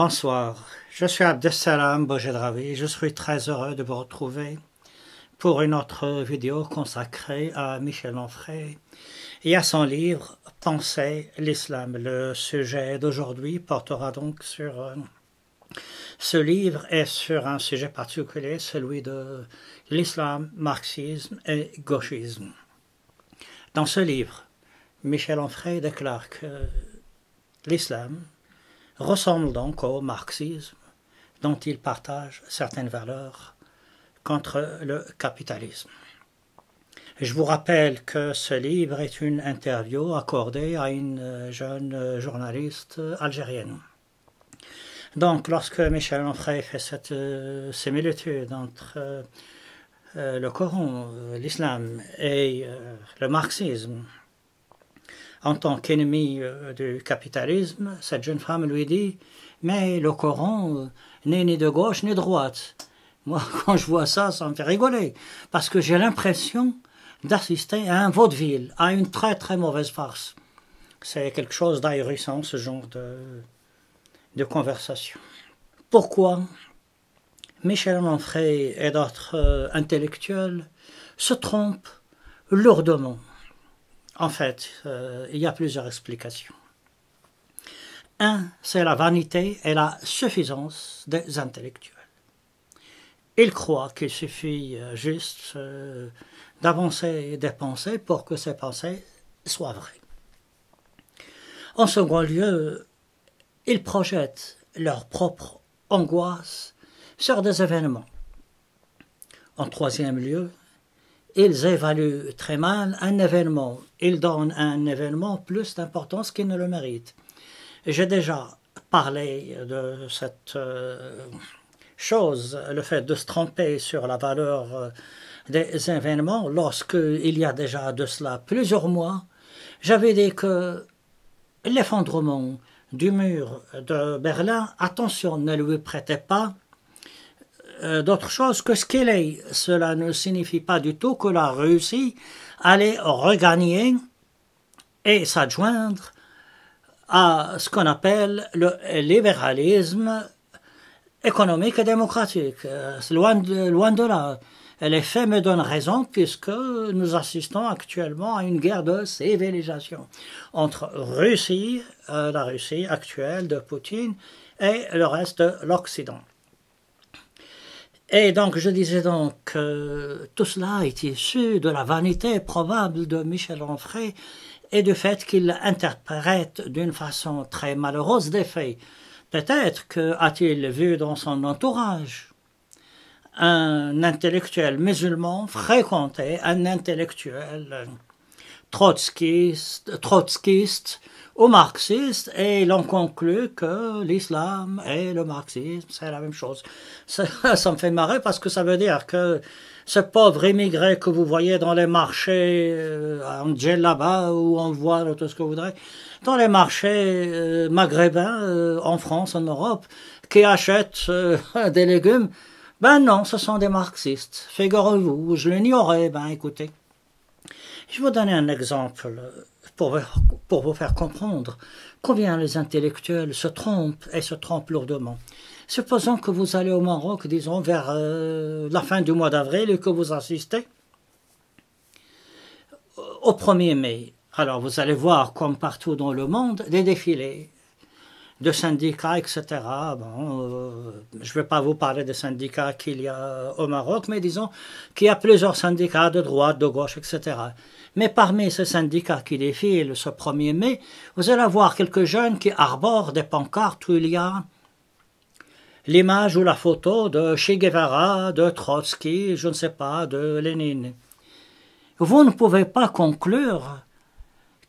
Bonsoir, je suis Abdessalam Bojedravi et je suis très heureux de vous retrouver pour une autre vidéo consacrée à Michel Onfray et à son livre « Penser l'islam ». Le sujet d'aujourd'hui portera donc sur euh, ce livre et sur un sujet particulier, celui de l'islam, marxisme et gauchisme. Dans ce livre, Michel Onfray déclare que l'islam, ressemble donc au marxisme dont il partage certaines valeurs contre le capitalisme. Je vous rappelle que ce livre est une interview accordée à une jeune journaliste algérienne. Donc, lorsque Michel Onfray fait cette euh, similitude entre euh, euh, le Coran, l'islam et le marxisme, en tant qu'ennemi euh, du capitalisme, cette jeune femme lui dit Mais le Coran euh, n'est ni de gauche ni de droite. Moi, quand je vois ça, ça me fait rigoler, parce que j'ai l'impression d'assister à un vaudeville, à une très très mauvaise farce. C'est quelque chose d'ahurissant, ce genre de, de conversation. Pourquoi Michel Manfred et d'autres euh, intellectuels se trompent lourdement en fait, euh, il y a plusieurs explications. Un, c'est la vanité et la suffisance des intellectuels. Ils croient qu'il suffit euh, juste euh, d'avancer des pensées pour que ces pensées soient vraies. En second lieu, ils projettent leur propre angoisse sur des événements. En troisième lieu, ils évaluent très mal un événement. Ils donnent à un événement plus d'importance qu'il ne le mérite. J'ai déjà parlé de cette euh, chose, le fait de se tromper sur la valeur euh, des événements, lorsqu'il y a déjà de cela plusieurs mois, j'avais dit que l'effondrement du mur de Berlin, attention, ne lui prêtait pas euh, d'autres d'autre chose que ce qu'elle est. Cela ne signifie pas du tout que la Russie allait regagner et s'adjoindre à ce qu'on appelle le libéralisme économique et démocratique. Euh, loin de, loin de là. Les faits me donnent raison puisque nous assistons actuellement à une guerre de civilisation entre Russie, euh, la Russie actuelle de Poutine, et le reste de l'Occident. Et donc, je disais donc, euh, tout cela est issu de la vanité probable de Michel Onfray et du fait qu'il interprète d'une façon très malheureuse des faits. Peut-être que a-t-il vu dans son entourage un intellectuel musulman fréquenter un intellectuel euh, trotskiste aux marxistes et l'on conclut que l'islam et le marxisme, c'est la même chose. Ça, me fait marrer parce que ça veut dire que ce pauvre immigré que vous voyez dans les marchés euh, en là-bas ou en voile, ou tout ce que vous voudrez, dans les marchés euh, maghrébins euh, en France, en Europe, qui achètent des légumes, ben non, ce sont des marxistes. Figurez-vous, je l'ignorais, ben écoutez. Je vais vous donner un exemple pour, vous faire comprendre combien les intellectuels se trompent et se trompent lourdement. Supposons que vous allez au Maroc, disons, vers euh, la fin du mois d'avril et que vous assistez au 1er mai. Alors vous allez voir, comme partout dans le monde, des défilés de syndicats, etc. Bon, euh, je ne vais pas vous parler des syndicats qu'il y a au Maroc, mais disons qu'il y a plusieurs syndicats de droite, de gauche, etc. Mais parmi ces syndicats qui défilent ce 1er mai, vous allez voir quelques jeunes qui arborent des pancartes où il y a l'image ou la photo de Che Guevara, de Trotsky, je ne sais pas, de Lénine. Vous ne pouvez pas conclure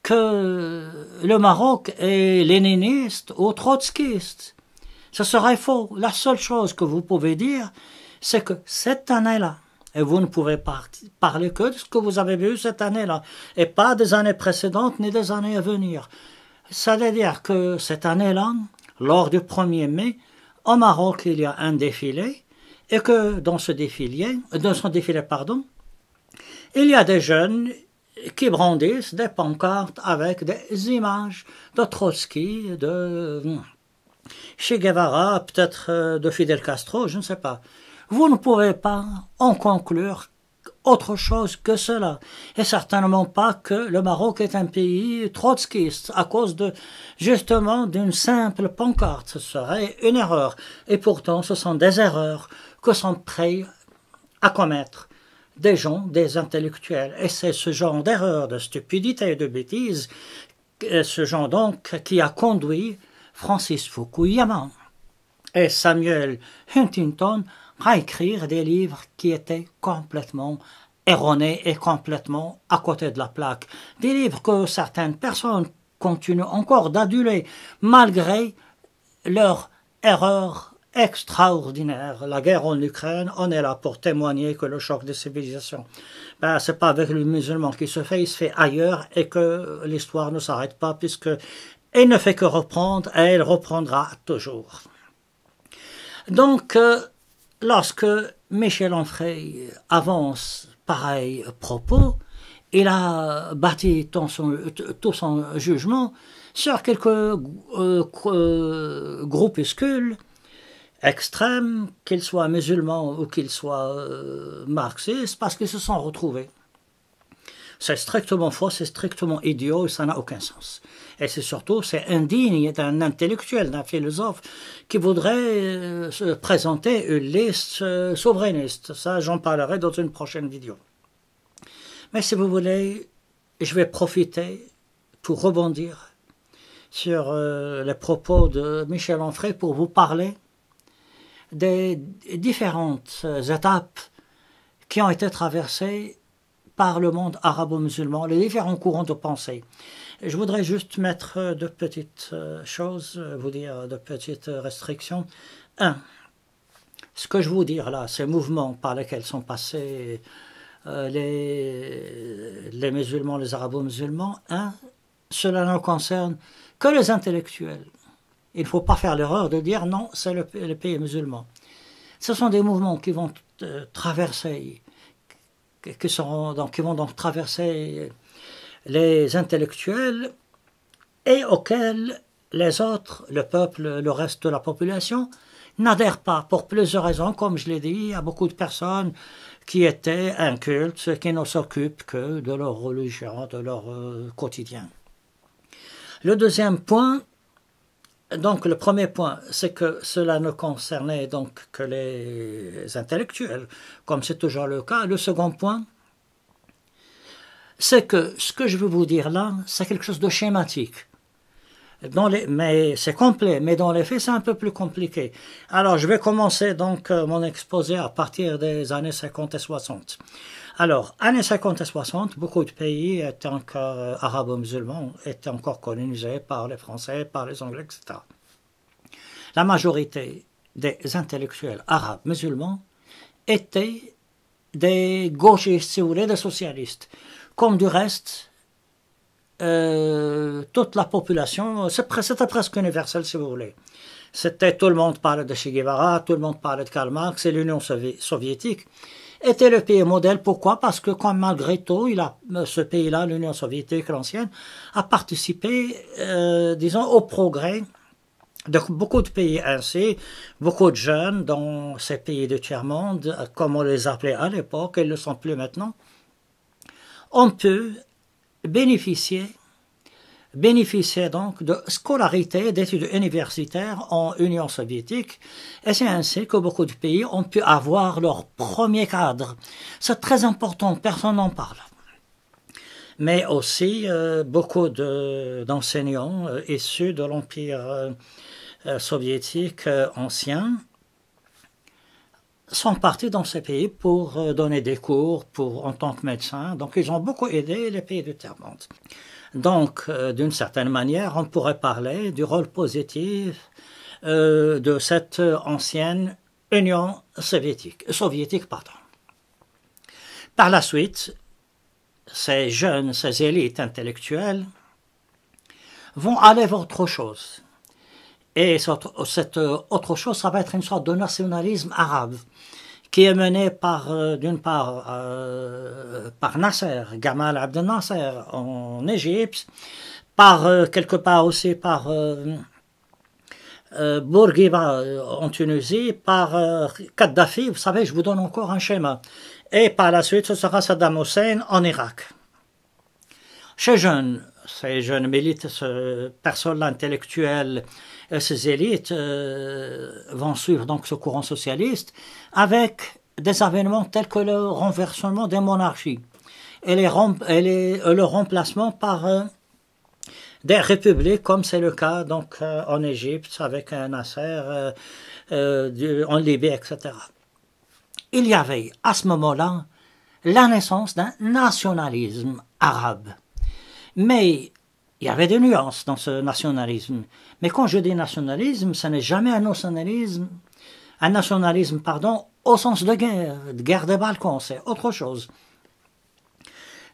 que le Maroc est léniniste ou trotskiste. Ce serait faux. La seule chose que vous pouvez dire, c'est que cette année-là, et vous ne pouvez parler que de ce que vous avez vu cette année-là, et pas des années précédentes ni des années à venir. Ça veut dire que cette année-là, lors du 1er mai, au Maroc, il y a un défilé, et que dans ce défilé, euh, dans son défilé, pardon, il y a des jeunes qui brandissent des pancartes avec des images de Trotsky, de euh, Che Guevara, peut-être euh, de Fidel Castro, je ne sais pas. Vous ne pouvez pas en conclure autre chose que cela. Et certainement pas que le Maroc est un pays trotskiste à cause de, justement, d'une simple pancarte. Ce serait une erreur. Et pourtant, ce sont des erreurs que sont prêts à commettre des gens, des intellectuels. Et c'est ce genre d'erreur, de stupidité et de bêtise, euh, ce genre donc qui a conduit Francis Fukuyama et Samuel Huntington à écrire des livres qui étaient complètement erronés et complètement à côté de la plaque. Des livres que certaines personnes continuent encore d'aduler malgré leur erreur extraordinaire. La guerre en Ukraine, on est là pour témoigner que le choc des civilisations, ben, c'est pas avec les musulmans qui se fait, il se fait ailleurs et que l'histoire ne s'arrête pas puisque elle ne fait que reprendre et elle reprendra toujours. Donc, euh, lorsque Michel Onfray avance pareil propos, il a bâti tout son, jugement sur quelques euh, euh, groupuscules extrêmes, qu'ils soient musulmans ou qu'ils soient euh, marxistes, parce qu'ils se sont retrouvés. C'est strictement faux, c'est strictement idiot et ça n'a aucun sens. Et c'est surtout, c'est indigne d'un intellectuel, d'un philosophe qui voudrait euh, se présenter une liste euh, souverainiste. Ça, j'en parlerai dans une prochaine vidéo. Mais si vous voulez, je vais profiter pour rebondir sur euh, les propos de Michel Onfray pour vous parler des différentes étapes qui ont été traversées par le monde arabo-musulman, les différents courants de pensée. Je voudrais juste mettre deux petites euh, choses, euh, vous dire euh, deux petites restrictions. Un, ce que je vous dire là, ces mouvements par lesquels sont passés les, les musulmans, les arabo-musulmans, un, cela ne concerne que les intellectuels. Il ne faut pas faire l'erreur de dire non, c'est le, le, pays musulman. Ce sont des mouvements qui vont traverser que sont, donc, qui vont donc traverser les intellectuels et auxquels les autres, le peuple, le reste de la population, n'adhèrent pas pour plusieurs raisons, comme je l'ai dit, à beaucoup de personnes qui étaient incultes, qui ne s'occupent que de leur religion, de leur euh, quotidien. Le deuxième point, donc le premier point, c'est que cela ne concernait donc que les intellectuels, comme c'est toujours le cas. Le second point, c'est que ce que je veux vous dire là, c'est quelque chose de schématique. mais c'est complet, mais dans les faits, c'est un peu plus compliqué. Alors, je vais commencer donc euh, mon exposé à partir des années 50 et 60. Alors, années 50 et 60, beaucoup de pays étaient encore euh, arabes musulmans étaient encore colonisés par les Français, par les Anglais, etc. La majorité des intellectuels arabes musulmans étaient des gauchistes, si vous voulez, des socialistes. Comme du reste, euh, toute la population, c'était presque universel, si vous voulez. C'était tout le monde parlait de Che Guevara, tout le monde parlait de Karl Marx et l'Union soviétique était le pays modèle. Pourquoi Parce que quand malgré tout, il a, ce pays-là, l'Union soviétique l'ancienne, a participé, euh, disons, au progrès de beaucoup de pays ainsi, beaucoup de jeunes dans ces pays de tiers-monde, comme on les appelait à l'époque, ils ne le sont plus maintenant, On peut bénéficier bénéficiaient donc de scolarité, d'études universitaires en Union soviétique, et c'est ainsi que beaucoup de pays ont pu avoir leur premier cadre. C'est très important, personne n'en parle. Mais aussi, euh, beaucoup d'enseignants euh, issus de l'Empire euh, soviétique ancien sont partis dans ces pays pour donner des cours pour, en tant que médecins. Donc, ils ont beaucoup aidé les pays de terre monde donc, euh, d'une certaine manière, on pourrait parler du rôle positif euh, de cette ancienne Union soviétique. soviétique Par la suite, ces jeunes, ces élites intellectuelles vont aller vers autre chose. Et cette autre chose, ça va être une sorte de nationalisme arabe qui est menée par, euh, d'une part, euh, par Nasser, Gamal Abdel Nasser en Égypte, par euh, quelque part aussi par Bourguiba en Tunisie, par Kadhafi, vous savez, je vous donne encore un schéma. Et par la suite, ce sera Saddam Hussein en Irak. Chez jeunes, ces jeunes élites, ces personnes intellectuelles, euh, ces élites euh, vont suivre donc ce courant socialiste avec des événements tels que le renversement des monarchies et, euh, le remplacement par des républiques, comme c'est le cas donc en Égypte avec un du, en Libye, etc. Il y avait à ce moment-là la naissance d'un nationalisme arabe. Mais il y avait des nuances dans ce nationalisme. Mais quand je dis nationalisme, ce n'est jamais un nationalisme, un nationalisme pardon, au sens de guerre, de guerre des Balkans, c'est autre chose.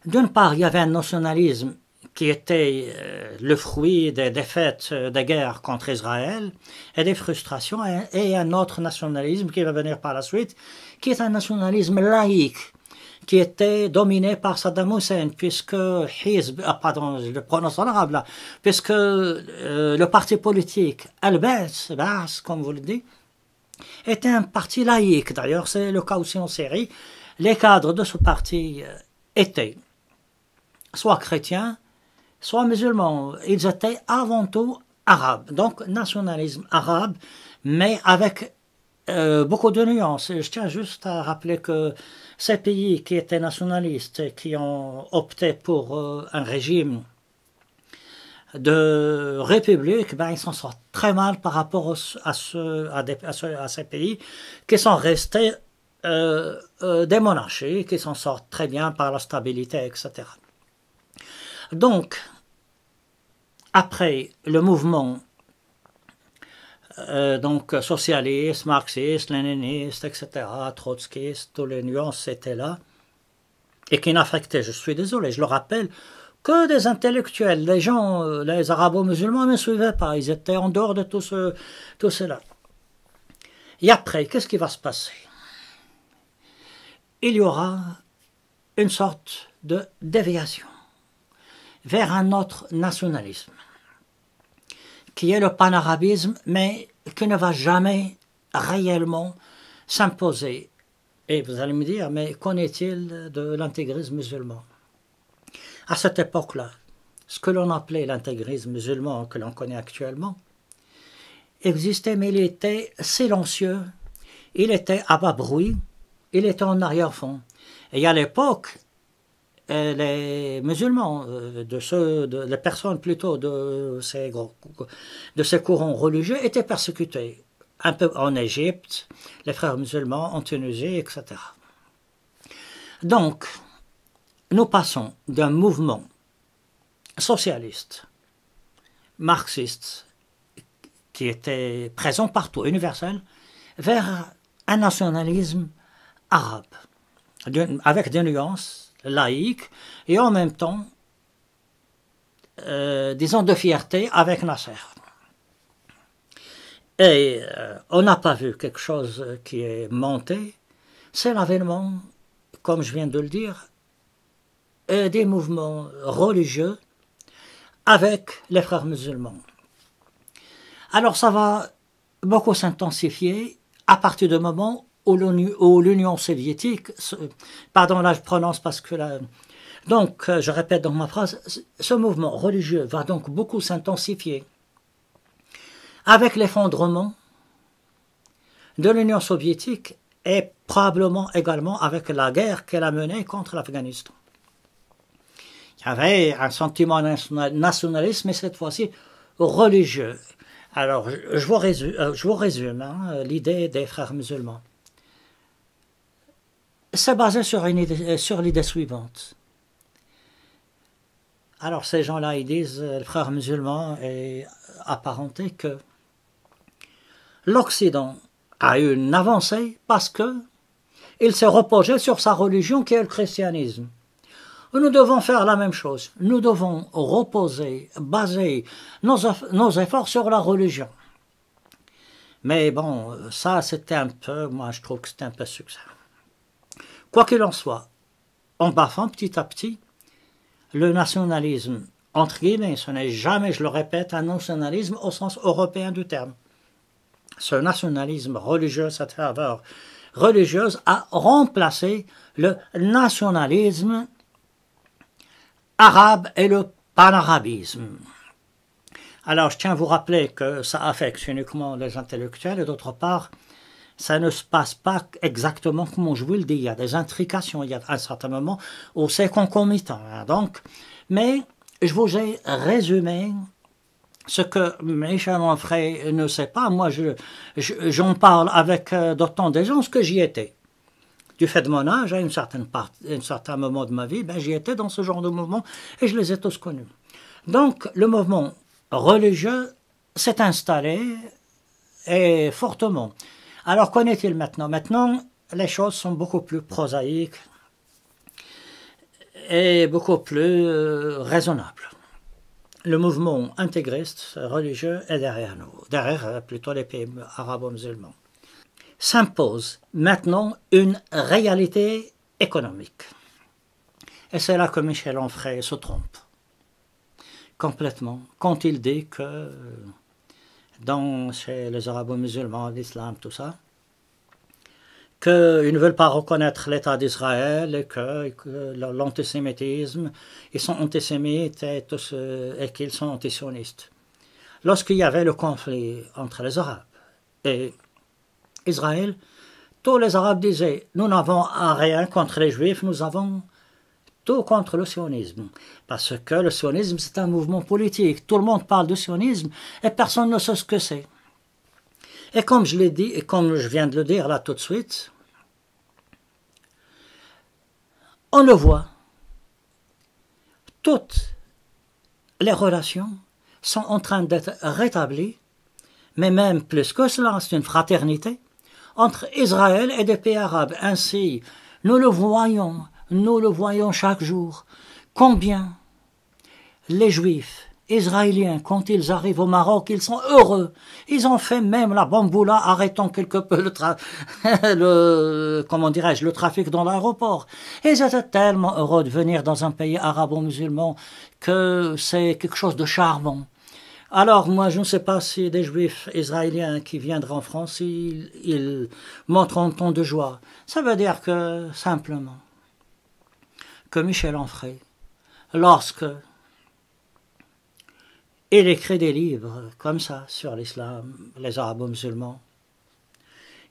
D'une part, il y avait un nationalisme qui était euh, le fruit des défaites euh, des guerres contre Israël et des frustrations, et un autre nationalisme qui va venir par la suite, qui est un nationalisme laïque qui était dominé par Saddam Hussein, puisque ah, le prononce arabe là, puisque euh, le parti politique Al-Ba's, comme vous le dites, était un parti laïque. D'ailleurs, c'est le cas aussi en Syrie. Les cadres de ce parti euh, étaient soit chrétiens, soit musulmans. Ils étaient avant tout arabes, donc nationalisme arabe, mais avec euh, beaucoup de nuances. Je tiens juste à rappeler que ces pays qui étaient nationalistes et qui ont opté pour euh, un régime de république, ben, ils s'en sortent très mal par rapport à, ces pays qui sont restés euh, euh, des monarchies, qui s'en sortent très bien par la stabilité, etc. Donc, après le mouvement euh, donc socialiste, marxiste, léniniste, etc., trotskiste, toutes les nuances étaient là, et qui n'affectaient, je suis désolé, je le rappelle, que des intellectuels, les gens, euh, les arabo-musulmans ne suivaient pas, ils étaient en dehors de tout, ce, tout cela. Et après, qu'est-ce qui va se passer Il y aura une sorte de déviation vers un autre nationalisme qui est le panarabisme, mais qui ne va jamais réellement s'imposer. Et vous allez me dire, mais qu'en est-il de l'intégrisme musulman À cette époque-là, ce que l'on appelait l'intégrisme musulman, que l'on connaît actuellement, existait, mais il était silencieux, il était à bas bruit, il était en arrière-fond. Et à l'époque, euh, les musulmans, euh, de ceux, de, les personnes plutôt de ces, de ces courants religieux étaient persécutés, un peu en Égypte, les frères musulmans en Tunisie, etc. Donc, nous passons d'un mouvement socialiste, marxiste, qui était présent partout, universel, vers un nationalisme arabe, avec des nuances laïque et en même temps, euh, disons, de fierté avec Nasser. Et euh, on n'a pas vu quelque chose qui est monté, c'est l'avènement, comme je viens de le dire, euh, des mouvements religieux avec les frères musulmans. Alors ça va beaucoup s'intensifier à partir du moment ou l'Union soviétique, pardon, là je prononce parce que là... Donc, euh, je répète dans ma phrase, ce mouvement religieux va donc beaucoup s'intensifier avec l'effondrement de l'Union soviétique et probablement également avec la guerre qu'elle a menée contre l'Afghanistan. Il y avait un sentiment nationalisme mais cette fois-ci religieux. Alors, je euh, vous résume, hein, l'idée des frères musulmans c'est basé sur, une, euh, sur l'idée suivante. Alors ces gens-là, ils disent, euh, les frères musulmans, est apparenté que l'Occident a eu une avancée parce que il s'est reposé sur sa religion qui est le christianisme. Nous devons faire la même chose. Nous devons reposer, baser nos, nos efforts sur la religion. Mais bon, ça c'était un peu, moi je trouve que c'était un peu succès. Quoi qu'il en soit, en baffant petit à petit, le nationalisme, entre guillemets, ce n'est jamais, je le répète, un nationalisme au sens européen du terme. Ce nationalisme religieux, cette faveur religieuse a remplacé le nationalisme arabe et le panarabisme. Alors, je tiens à vous rappeler que ça affecte uniquement les intellectuels et d'autre part, ça ne se passe pas exactement comme je vous le dis. Il y a des intrications, il y a un certain moment où c'est concomitant. Hein. donc, mais je vous ai résumé ce que Michel Onfray ne sait pas. Moi, j'en je, j'en parle avec euh, d'autant ce que j'y étais. Du fait de mon âge, à une certaine part, un certain moment de ma vie, ben, j'y étais dans ce genre de mouvement et je les ai tous connus. Donc, le mouvement religieux s'est installé et fortement. Alors qu'en est-il maintenant Maintenant, les choses sont beaucoup plus prosaïques et beaucoup plus euh, raisonnables. Le mouvement intégriste religieux est derrière nous, derrière euh, plutôt les pays arabo-musulmans. S'impose maintenant une réalité économique. Et c'est là que Michel Enfray se trompe complètement quand il dit que euh, dans, chez les arabes musulmans l'islam, tout ça, qu'ils ne veulent pas reconnaître l'État d'Israël et que, l'antisémitisme, ils sont antisémites et, et qu'ils sont antisionistes. Lorsqu'il y avait le conflit entre les Arabes et Israël, tous les Arabes disaient, nous n'avons rien contre les Juifs, nous avons tout contre le sionisme. Parce que le sionisme, c'est un mouvement politique. Tout le monde parle de sionisme et personne ne sait ce que c'est. Et comme je l'ai dit, et comme je viens de le dire là tout de suite, on le voit. Toutes les relations sont en train d'être rétablies, mais même plus que cela, c'est une fraternité entre Israël et des pays arabes. Ainsi, nous le voyons nous le voyons chaque jour. Combien les Juifs Israéliens, quand ils arrivent au Maroc, ils sont heureux. Ils ont fait même la bamboula, arrêtant quelque peu le, comment dirais-je, le trafic dans l'aéroport. Ils étaient tellement heureux de venir dans un pays arabo-musulman que c'est quelque chose de charmant. Alors, moi, je ne sais pas si des juifs israéliens qui viendront en France, ils, montreront montrent ton de joie. Ça veut dire que, simplement, Michel Onfray, lorsque il écrit des livres comme ça sur l'islam, les arabes musulmans,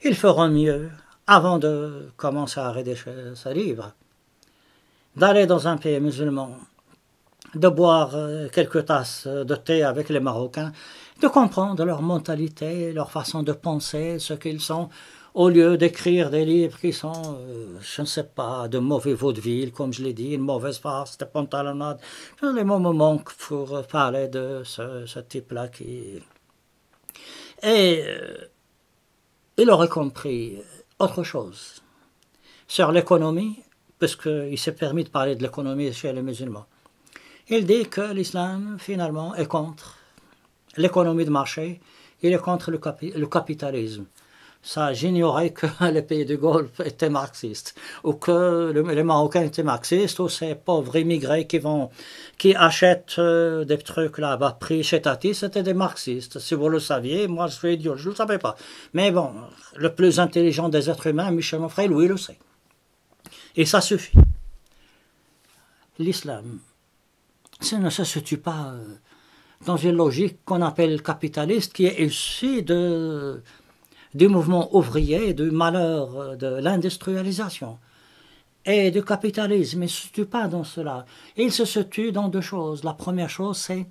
ils feront mieux, avant de commencer à rédiger ce livre, d'aller dans un pays musulman, de boire euh, quelques tasses de thé avec les Marocains, de comprendre leur mentalité, leur façon de penser, ce qu'ils sont au lieu d'écrire des livres qui sont, euh, je ne sais pas, de mauvais vaudevilles, comme je l'ai dit, une mauvaise farce, des pantalonnades. Les mots me manquent pour parler de ce, type-là qui. Et euh, il aurait compris autre chose sur l'économie, puisqu'il s'est permis de parler de l'économie chez les musulmans. Il dit que l'islam, finalement, est contre l'économie de marché, il est contre le capitalisme. Ça, j'ignorais que les pays du Golfe étaient marxistes ou que les Marocains étaient marxistes ou ces pauvres immigrés qui vont, qui achètent euh, des trucs là-bas, prix chez Tati, c'était des marxistes. Si vous le saviez, moi je suis idiot, je ne le savais pas. Mais bon, le plus intelligent des êtres humains, Michel Onfray, lui le sait. Et ça suffit. L'islam, ça ne se situe pas euh, dans une logique qu'on appelle capitaliste, qui est issue de du mouvement ouvrier, du malheur euh, de l'industrialisation et du capitalisme. Il ne se tue pas dans cela. Il se situe dans deux choses. La première chose, c'est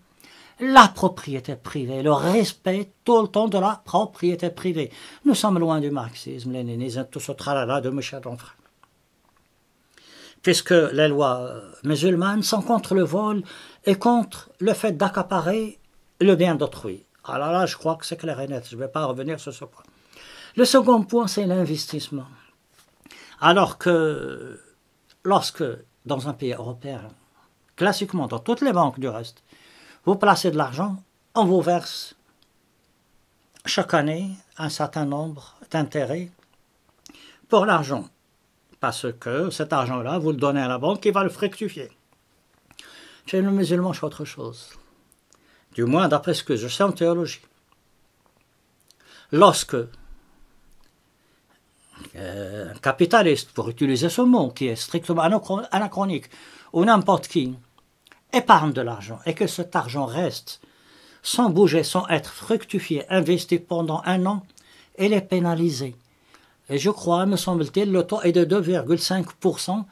la propriété privée, le respect tout le temps de la propriété privée. Nous sommes loin du marxisme, léninisme, tout ce tralala de Michel ce Puisque les lois euh, musulmanes sont contre le vol et contre le fait d'accaparer le bien d'autrui. alors ah là là, je crois que c'est clair et net, je ne vais pas revenir sur ce point. Le second point, c'est l'investissement. Alors que lorsque, dans un pays européen, classiquement dans toutes les banques du reste, vous placez de l'argent, on vous verse chaque année un certain nombre d'intérêts pour l'argent. Parce que cet argent-là, vous le donnez à la banque qui va le fructifier. Chez le musulmans, c'est autre chose. Du moins, d'après ce que je sais en théologie. Lorsque euh, capitaliste, pour utiliser ce mot qui est strictement anachronique, ou n'importe qui, épargne de l'argent et que cet argent reste sans bouger, sans être fructifié, investi pendant un an, il est pénalisé. Et je crois, me semble-t-il, le taux est de 2,5%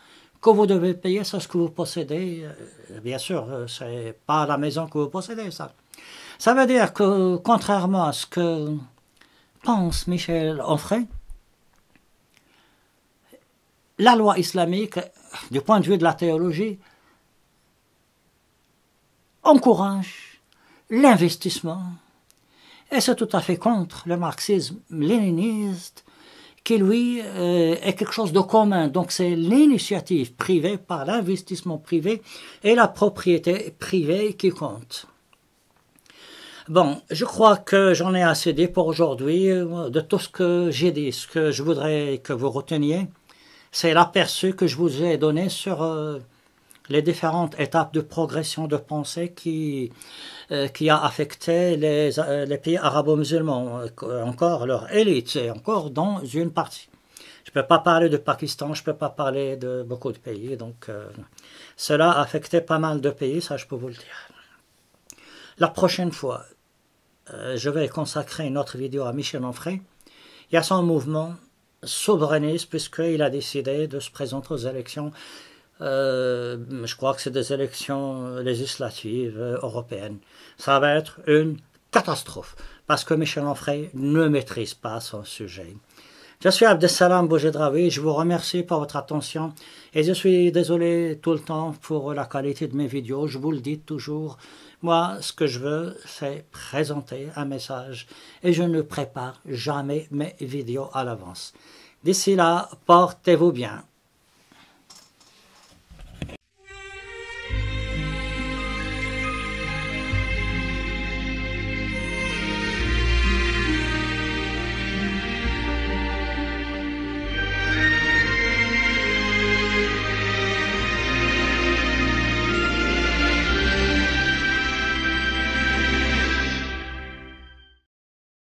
que vous devez payer sur ce que vous possédez. Euh, bien sûr, euh, c'est pas la maison que vous possédez, ça. Ça veut dire que, contrairement à ce que pense Michel Onfray, la loi islamique, du point de vue de la théologie, encourage l'investissement. Et c'est tout à fait contre le marxisme léniniste, qui lui euh, est quelque chose de commun. Donc c'est l'initiative privée par l'investissement privé et la propriété privée qui compte. Bon, je crois que j'en ai assez dit pour aujourd'hui euh, de tout ce que j'ai dit. Ce que je voudrais que vous reteniez, c'est l'aperçu que je vous ai donné sur euh, les différentes étapes de progression de pensée qui, euh, a affecté les, euh, pays arabo-musulmans, encore leur élite, et encore dans une partie. Je ne peux pas parler de Pakistan, je ne peux pas parler de beaucoup de pays, donc cela a affecté pas mal de pays, ça je peux vous le dire. La prochaine fois, je vais consacrer une autre vidéo à Michel Onfray. Il y a son mouvement souverainiste puisqu'il a décidé de se présenter aux élections. Euh, je crois que c'est des élections législatives euh, européennes. Ça va être une catastrophe parce que Michel Enfray ne maîtrise pas son sujet. Je suis Abdesalam Boujedraoui, je vous remercie pour votre attention et je suis désolé tout le temps pour la qualité de mes vidéos, je vous le dis toujours, moi ce que je veux c'est présenter un message et je ne prépare jamais mes vidéos à l'avance. D'ici là, portez-vous bien.